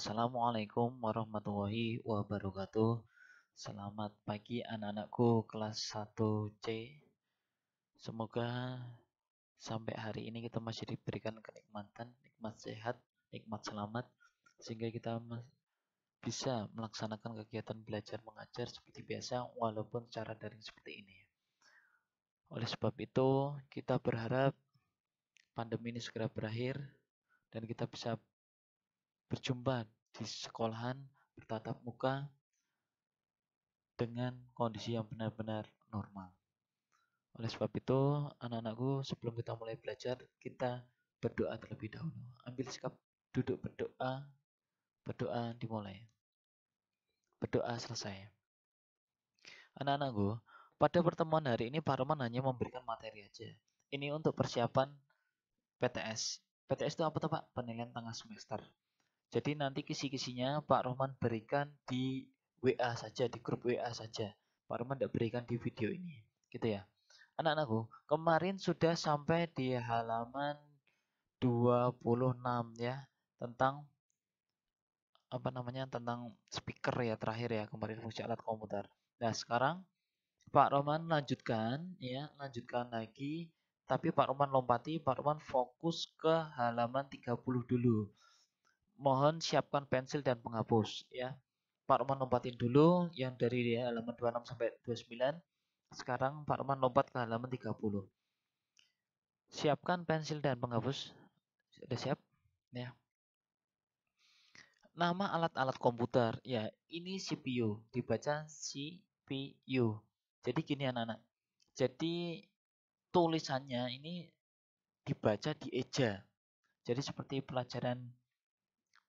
Assalamualaikum warahmatullahi wabarakatuh. Selamat pagi anak-anakku kelas 1C. Semoga sampai hari ini kita masih diberikan kenikmatan, nikmat sehat, nikmat selamat sehingga kita bisa melaksanakan kegiatan belajar mengajar seperti biasa walaupun secara daring seperti ini. Oleh sebab itu, kita berharap pandemi ini segera berakhir dan kita bisa berjumpa di sekolahan bertatap muka dengan kondisi yang benar-benar normal. Oleh sebab itu, anak-anakku sebelum kita mulai belajar, kita berdoa terlebih dahulu. Ambil sikap duduk berdoa, berdoa dimulai. Berdoa selesai. Anak-anakku, pada pertemuan hari ini Pak Roman hanya memberikan materi aja. Ini untuk persiapan PTS. PTS itu apa tuh Pak? Penilaian tengah semester. Jadi nanti kisi-kisinya Pak Roman berikan di WA saja, di grup WA saja. Pak Roman tidak berikan di video ini. Gitu ya. Anak-anakku, kemarin sudah sampai di halaman 26 ya. Tentang apa namanya tentang speaker ya terakhir ya kemarin fungsi alat komputer. Nah sekarang Pak Roman lanjutkan ya lanjutkan lagi tapi Pak Roman lompati Pak Roman fokus ke halaman 30 dulu mohon siapkan pensil dan penghapus ya. Pak Roman lompatin dulu yang dari ya, halaman 26 sampai 29. Sekarang Pak Roman lompat ke halaman 30. Siapkan pensil dan penghapus. Sudah siap? Ya. Nama alat-alat komputer. Ya, ini CPU, dibaca CPU. Jadi gini anak-anak. Jadi tulisannya ini dibaca di eja. Jadi seperti pelajaran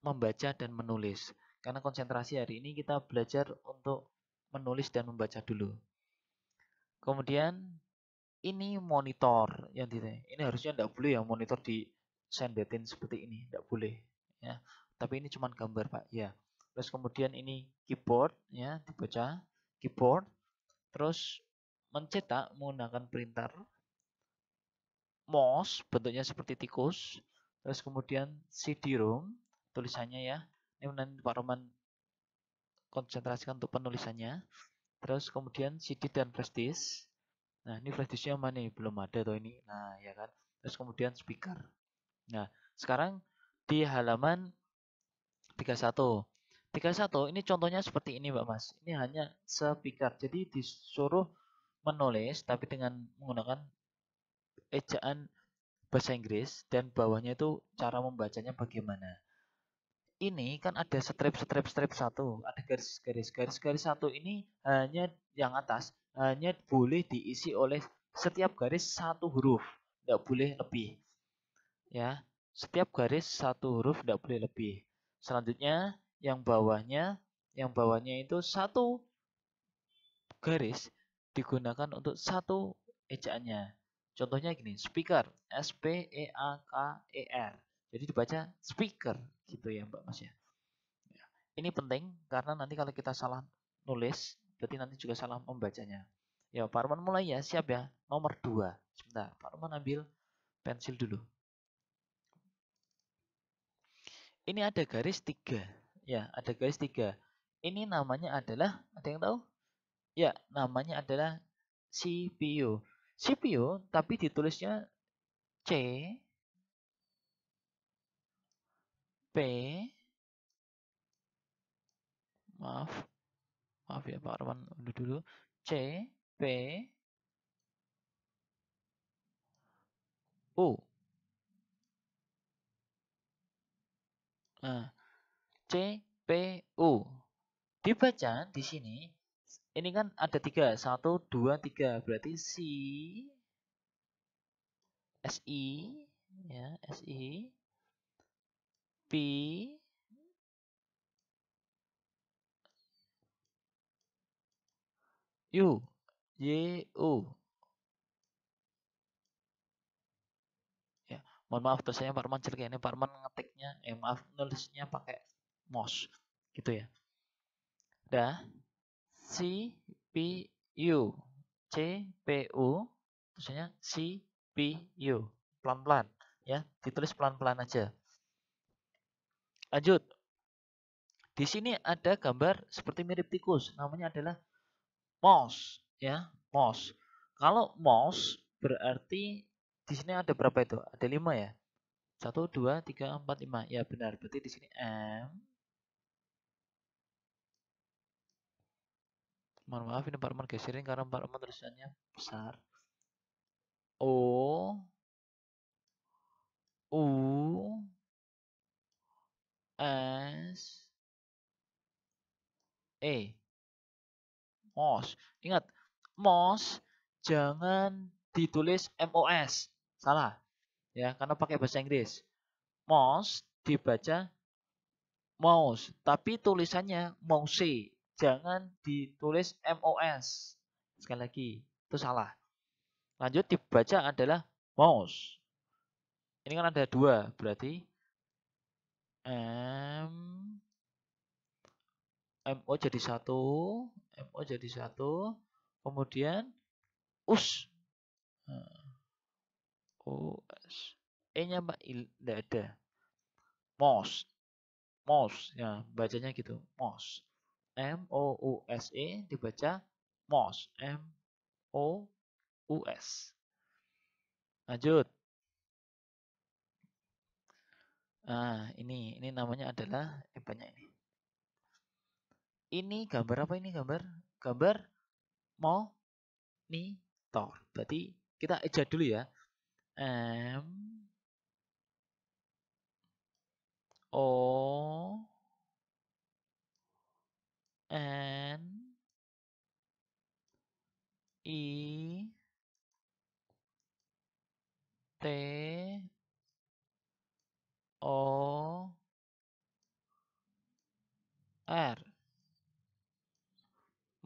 membaca dan menulis. Karena konsentrasi hari ini kita belajar untuk menulis dan membaca dulu. Kemudian ini monitor yang di Ini harusnya tidak boleh ya monitor di sendetin seperti ini, tidak boleh. Ya, tapi ini cuma gambar pak. Ya. Terus kemudian ini keyboard ya dibaca keyboard. Terus mencetak menggunakan printer. Mouse bentuknya seperti tikus. Terus kemudian CD-ROM tulisannya ya. Ini nanti Pak Roman konsentrasikan untuk penulisannya. Terus kemudian CD dan flashdisk. Nah, ini flashdisknya mana nih? Belum ada tuh ini. Nah, ya kan. Terus kemudian speaker. Nah, sekarang di halaman 31. 31 ini contohnya seperti ini, Mbak Mas. Ini hanya speaker. Jadi disuruh menulis tapi dengan menggunakan ejaan bahasa Inggris dan bawahnya itu cara membacanya bagaimana ini kan ada strip strip strip satu ada garis garis garis garis satu ini hanya yang atas hanya boleh diisi oleh setiap garis satu huruf tidak boleh lebih ya setiap garis satu huruf tidak boleh lebih selanjutnya yang bawahnya yang bawahnya itu satu garis digunakan untuk satu ejaannya contohnya gini speaker S P E A K E R jadi dibaca speaker gitu ya Mbak Mas ya. ya. Ini penting karena nanti kalau kita salah nulis berarti nanti juga salah membacanya. Ya Pak Arman mulai ya siap ya nomor 2. Sebentar Pak Arman ambil pensil dulu. Ini ada garis 3 ya ada garis 3. Ini namanya adalah ada yang tahu? Ya namanya adalah CPU. CPU tapi ditulisnya C P maaf maaf ya Pak Arwan dulu dulu C P U nah C P U dibaca di sini ini kan ada tiga satu dua tiga berarti C S I, ya S I. P U Y U ya mohon maaf tulisannya Pak Arman jelek ya. ini Pak Arman ngetiknya eh maaf nulisnya pakai mouse gitu ya dah C P U C P U tulisannya C P U pelan-pelan ya ditulis pelan-pelan aja Lanjut. Di sini ada gambar seperti mirip tikus, namanya adalah mouse, ya, mouse. Kalau mouse berarti di sini ada berapa itu? Ada 5 ya. Satu, dua, tiga, empat, lima. Ya benar, berarti di sini M Mohon maaf ini Pak Arman geserin karena Pak Arman tulisannya besar. O E. Eh, MOS. Ingat, MOS jangan ditulis MOS. Salah. Ya, karena pakai bahasa Inggris. MOS dibaca mouse, tapi tulisannya mouse. Jangan ditulis MOS. Sekali lagi, itu salah. Lanjut dibaca adalah mouse. Ini kan ada dua, berarti M MO jadi satu, MO jadi satu, kemudian US. Nah, US. E-nya mbak tidak ada. MOS. MOS ya, bacanya gitu. MOS. M O U S E dibaca MOS. M O U S. Lanjut. Nah, ini ini namanya adalah eh, banyak ini ini gambar apa ini gambar? Gambar monitor. Berarti kita eja dulu ya. M O N I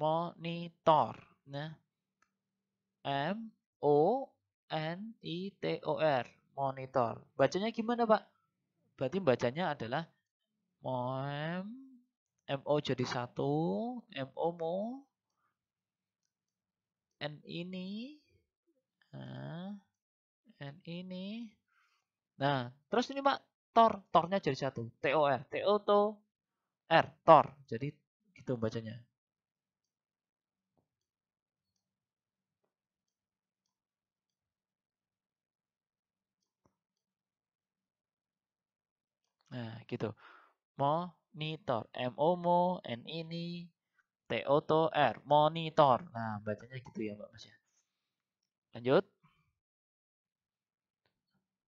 monitor nah, M O N I T O R monitor. Bacanya gimana, Pak? Berarti bacanya adalah M M O jadi satu, M O mo N ini nah, N ini Nah, terus ini Pak, tor, tornya jadi satu, T O R, T O to R, tor. Jadi gitu bacanya. Nah, gitu. Monitor. M-O-M-O, N i T-O-T-O, R. Monitor. Nah, bacanya gitu ya Mbak Mas ya. Lanjut.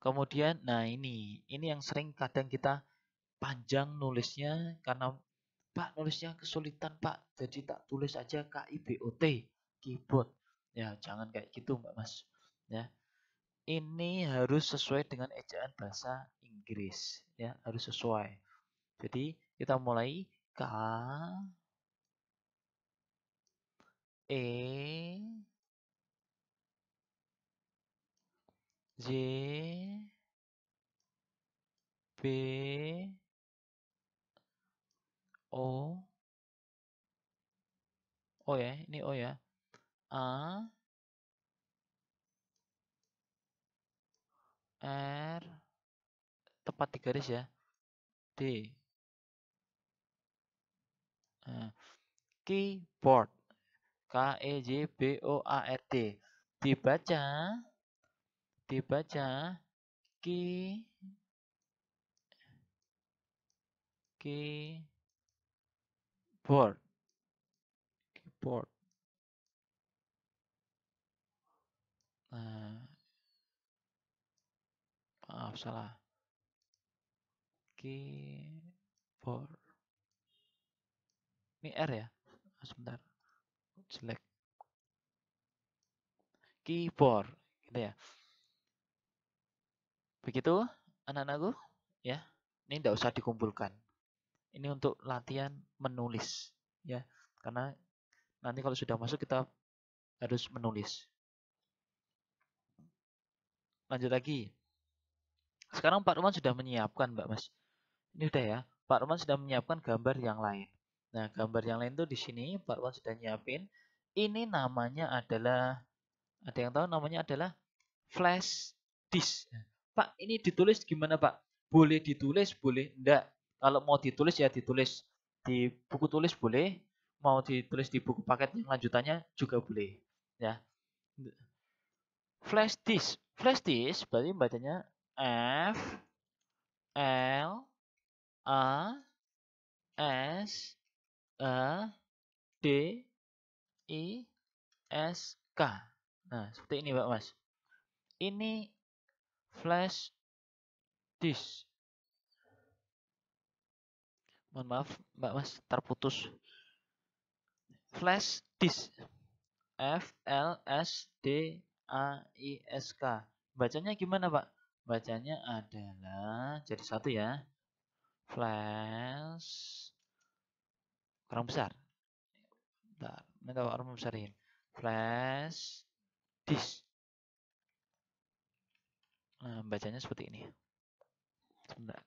Kemudian, nah ini. Ini yang sering kadang kita panjang nulisnya karena Pak nulisnya kesulitan Pak, jadi tak tulis aja KIBOT keyboard. Ya, jangan kayak gitu Mbak Mas. Ya ini harus sesuai dengan ejaan bahasa Inggris ya harus sesuai jadi kita mulai K E J B O Oh ya ini O ya A R tepat di garis ya D nah, keyboard K E J B O A R D dibaca dibaca ki keyboard keyboard nah, maaf salah keyboard ini R ya ah, sebentar jelek keyboard gitu ya begitu anak-anakku ya ini tidak usah dikumpulkan ini untuk latihan menulis ya karena nanti kalau sudah masuk kita harus menulis lanjut lagi sekarang Pak Roman sudah menyiapkan, Mbak Mas. Ini udah ya. Pak Roman sudah menyiapkan gambar yang lain. Nah, gambar yang lain tuh di sini Pak Roman sudah nyiapin. Ini namanya adalah ada yang tahu namanya adalah flash disk. Pak, ini ditulis gimana, Pak? Boleh ditulis, boleh enggak? Kalau mau ditulis ya ditulis di buku tulis boleh, mau ditulis di buku paket yang lanjutannya juga boleh, ya. Flash disk. Flash disk berarti bacanya F L A S A e, D I S K. Nah, seperti ini, Pak Mas. Ini flash disk. Mohon maaf, Mbak Mas, terputus. Flash disk. F L S D A I S K. Bacanya gimana, Pak? bacanya adalah jadi satu ya flash kurang besar bentar minta Pak Arma besarin flash disk nah, bacanya seperti ini sebentar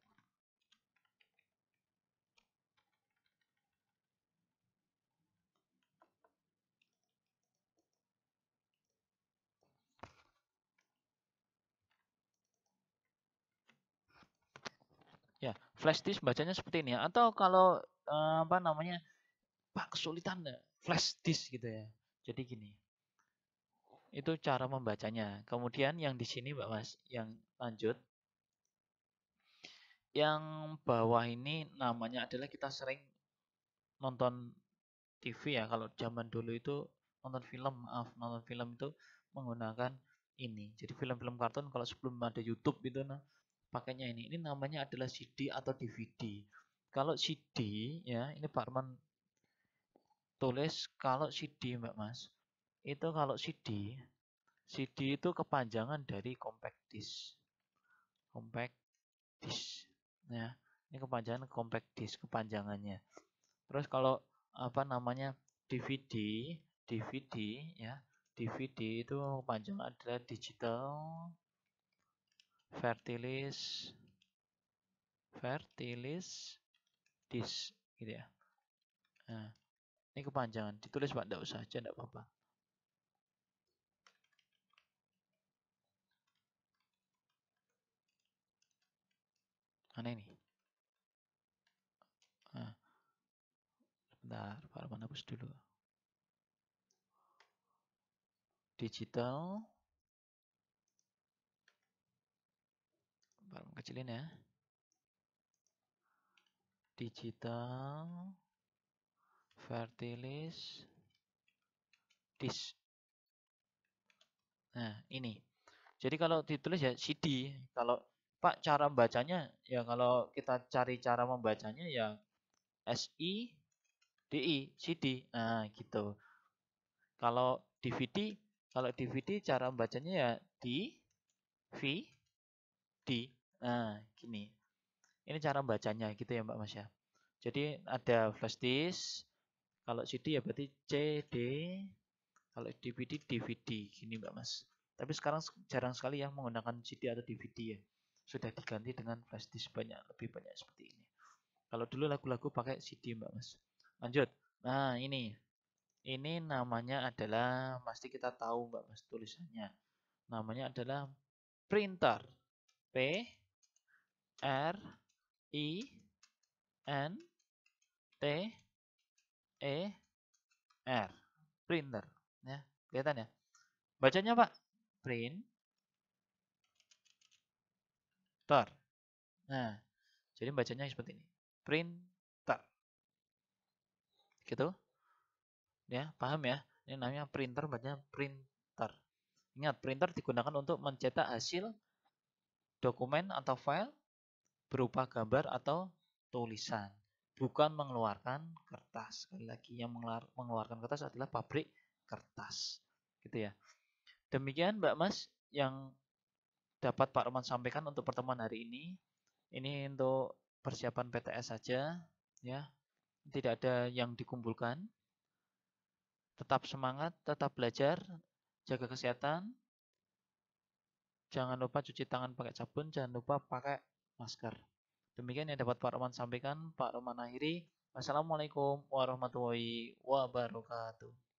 Ya, flash disk bacanya seperti ini ya. Atau kalau eh, apa namanya? Pak kesulitan flash disk gitu ya. Jadi gini. Itu cara membacanya. Kemudian yang di sini Mbak Mas, yang lanjut yang bawah ini namanya adalah kita sering nonton TV ya kalau zaman dulu itu nonton film maaf nonton film itu menggunakan ini jadi film-film kartun kalau sebelum ada YouTube itu nah pakainya ini. Ini namanya adalah CD atau DVD. Kalau CD ya, ini Pak Arman tulis kalau CD Mbak Mas. Itu kalau CD, CD itu kepanjangan dari compact disc. Compact disc ya. Ini kepanjangan compact disc kepanjangannya. Terus kalau apa namanya DVD, DVD ya. DVD itu kepanjangan adalah digital Fertilis, Fertilis, dis gitu ya. Nah, ini kepanjangan. Ditulis Pak, enggak usah aja enggak apa-apa. Mana ini? Nah, bentar, Pak Arman hapus dulu. Digital kecilin ya. Digital Fertilis dis. Nah, ini. Jadi kalau ditulis ya CD, kalau Pak cara membacanya ya kalau kita cari cara membacanya ya S I D I C D. Nah, gitu. Kalau DVD, kalau DVD cara membacanya ya D V D Nah, gini. Ini cara bacanya gitu ya Mbak Mas ya. Jadi ada flash disk, kalau CD ya berarti CD, kalau DVD DVD gini Mbak Mas. Tapi sekarang jarang sekali yang menggunakan CD atau DVD ya. Sudah diganti dengan flash disk banyak lebih banyak seperti ini. Kalau dulu lagu-lagu pakai CD Mbak Mas. Lanjut. Nah, ini. Ini namanya adalah pasti kita tahu Mbak Mas tulisannya. Namanya adalah printer. P R I N T E R printer ya kelihatan ya bacanya pak print ter nah jadi bacanya seperti ini printer gitu ya paham ya ini namanya printer bacanya printer ingat printer digunakan untuk mencetak hasil dokumen atau file berupa gambar atau tulisan, bukan mengeluarkan kertas. Sekali lagi yang mengeluarkan kertas adalah pabrik kertas. Gitu ya. Demikian Mbak Mas yang dapat Pak Roman sampaikan untuk pertemuan hari ini. Ini untuk persiapan PTS saja ya. Tidak ada yang dikumpulkan. Tetap semangat, tetap belajar, jaga kesehatan. Jangan lupa cuci tangan pakai sabun, jangan lupa pakai masker. Demikian yang dapat Pak Roman sampaikan. Pak Roman akhiri. Wassalamualaikum warahmatullahi wabarakatuh.